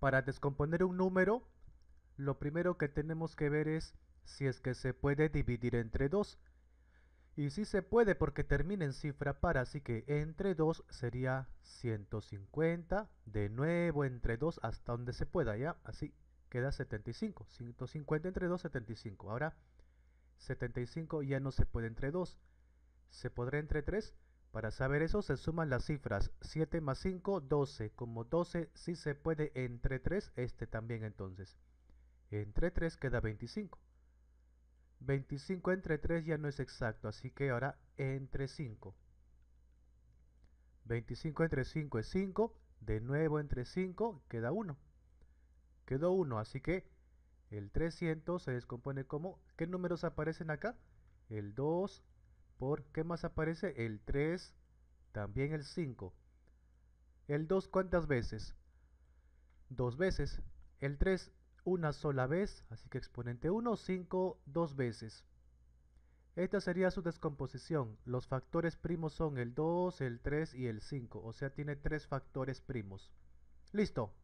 Para descomponer un número, lo primero que tenemos que ver es si es que se puede dividir entre 2. Y si se puede porque termina en cifra par, así que entre 2 sería 150, de nuevo entre 2 hasta donde se pueda, ¿ya? Así queda 75, 150 entre 2, 75. Ahora 75 ya no se puede entre 2, se podrá entre 3, para saber eso se suman las cifras 7 más 5, 12. Como 12 si sí se puede entre 3, este también entonces. Entre 3 queda 25. 25 entre 3 ya no es exacto, así que ahora entre 5. 25 entre 5 es 5, de nuevo entre 5 queda 1. Quedó 1, así que el 300 se descompone como, ¿qué números aparecen acá? El 2, ¿Por qué más aparece? El 3, también el 5. ¿El 2 cuántas veces? Dos veces. El 3 una sola vez, así que exponente 1, 5, dos veces. Esta sería su descomposición. Los factores primos son el 2, el 3 y el 5, o sea tiene tres factores primos. Listo.